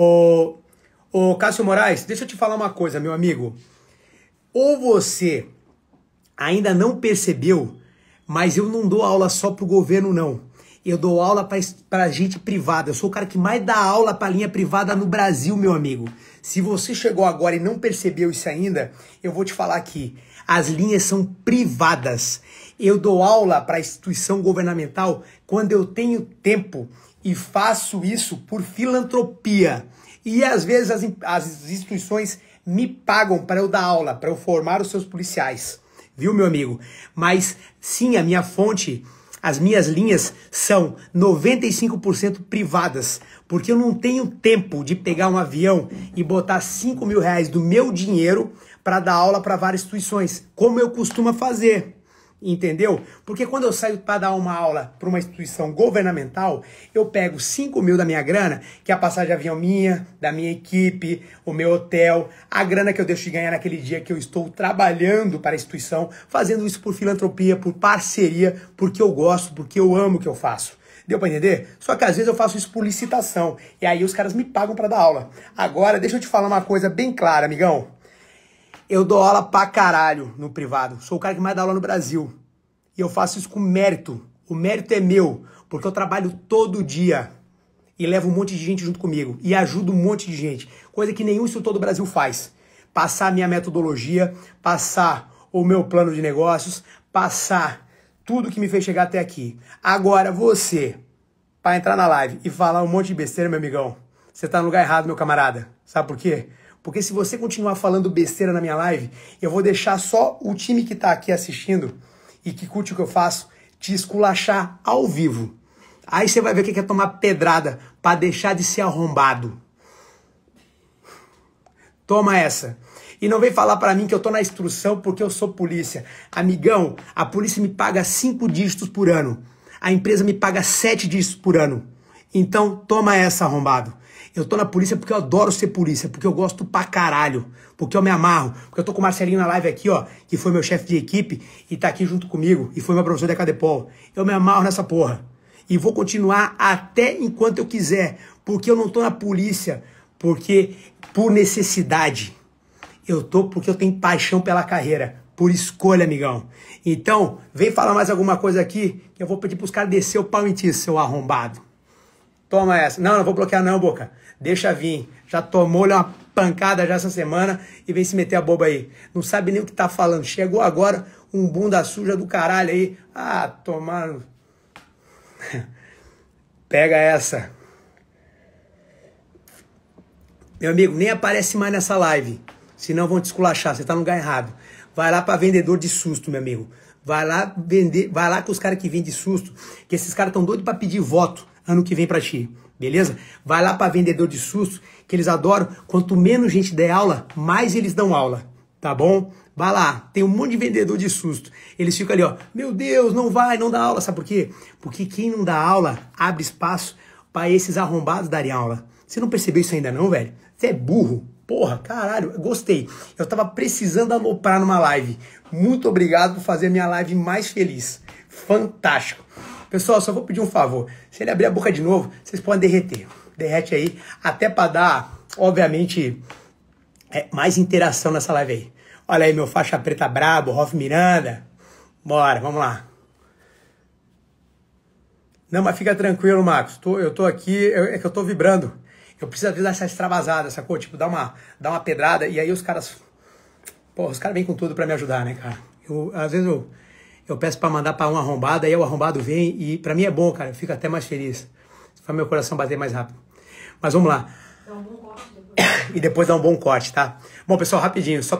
Ô, ô Cássio Moraes, deixa eu te falar uma coisa, meu amigo. Ou você ainda não percebeu, mas eu não dou aula só pro governo, não. Eu dou aula para pra gente privada. Eu sou o cara que mais dá aula para linha privada no Brasil, meu amigo. Se você chegou agora e não percebeu isso ainda, eu vou te falar aqui. As linhas são privadas. Eu dou aula para instituição governamental quando eu tenho tempo e faço isso por filantropia. E às vezes as, as instituições me pagam para eu dar aula, para eu formar os seus policiais. Viu, meu amigo? Mas sim, a minha fonte as minhas linhas são 95% privadas, porque eu não tenho tempo de pegar um avião e botar 5 mil reais do meu dinheiro para dar aula para várias instituições, como eu costumo fazer. Entendeu? Porque quando eu saio para dar uma aula para uma instituição governamental, eu pego 5 mil da minha grana, que é a passagem de avião minha, da minha equipe, o meu hotel, a grana que eu deixo de ganhar naquele dia que eu estou trabalhando para a instituição, fazendo isso por filantropia, por parceria, porque eu gosto, porque eu amo o que eu faço. Deu para entender? Só que às vezes eu faço isso por licitação, e aí os caras me pagam para dar aula. Agora, deixa eu te falar uma coisa bem clara, amigão. Eu dou aula pra caralho no privado. Sou o cara que mais dá aula no Brasil. E eu faço isso com mérito. O mérito é meu, porque eu trabalho todo dia e levo um monte de gente junto comigo e ajudo um monte de gente, coisa que nenhum instrutor do Brasil faz. Passar a minha metodologia, passar o meu plano de negócios, passar tudo que me fez chegar até aqui. Agora você, para entrar na live e falar um monte de besteira, meu amigão, você tá no lugar errado, meu camarada. Sabe por quê? Porque se você continuar falando besteira na minha live, eu vou deixar só o time que está aqui assistindo e que curte o que eu faço te esculachar ao vivo. Aí você vai ver o que é tomar pedrada para deixar de ser arrombado. Toma essa. E não vem falar para mim que eu tô na instrução porque eu sou polícia. Amigão, a polícia me paga cinco dígitos por ano. A empresa me paga sete dígitos por ano. Então toma essa, arrombado. Eu tô na polícia porque eu adoro ser polícia, porque eu gosto pra caralho, porque eu me amarro, porque eu tô com o Marcelinho na live aqui, ó, que foi meu chefe de equipe e tá aqui junto comigo e foi meu professor da Cadepol. Eu me amarro nessa porra e vou continuar até enquanto eu quiser, porque eu não tô na polícia porque por necessidade. Eu tô porque eu tenho paixão pela carreira, por escolha, amigão. Então, vem falar mais alguma coisa aqui, que eu vou pedir pros caras descer o pau em ti, seu arrombado. Toma essa. Não, não vou bloquear não, Boca. Deixa vir. Já tomou uma pancada já essa semana e vem se meter a boba aí. Não sabe nem o que tá falando. Chegou agora um bunda suja do caralho aí. Ah, tomar... Pega essa. Meu amigo, nem aparece mais nessa live. Senão vão te esculachar, você tá no lugar errado. Vai lá para vendedor de susto, meu amigo. Vai lá vender, vai lá com os caras que vendem de susto, que esses caras tão doidos para pedir voto ano que vem para ti, beleza? Vai lá para vendedor de susto, que eles adoram. Quanto menos gente der aula, mais eles dão aula, tá bom? Vai lá, tem um monte de vendedor de susto. Eles ficam ali, ó, meu Deus, não vai, não dá aula, sabe por quê? Porque quem não dá aula abre espaço para esses arrombados darem aula. Você não percebeu isso ainda não, velho? Você é burro. Porra, caralho, gostei. Eu tava precisando aloprar numa live. Muito obrigado por fazer a minha live mais feliz. Fantástico. Pessoal, só vou pedir um favor. Se ele abrir a boca de novo, vocês podem derreter. Derrete aí, até para dar, obviamente, é, mais interação nessa live aí. Olha aí, meu faixa preta brabo, Rolf Miranda. Bora, vamos lá. Não, mas fica tranquilo, Marcos. Tô, eu tô aqui, eu, é que eu tô vibrando. Eu preciso, às vezes, dar essa extravasada, sacou? Tipo, dar uma, dar uma pedrada e aí os caras... Porra, os caras vêm com tudo para me ajudar, né, cara? Eu, às vezes eu eu peço para mandar para um arrombado, aí o arrombado vem e para mim é bom, cara, eu fico até mais feliz. Faz meu coração bater mais rápido. Mas vamos lá. Dá um bom corte depois. e depois dá um bom corte, tá? Bom, pessoal, rapidinho, só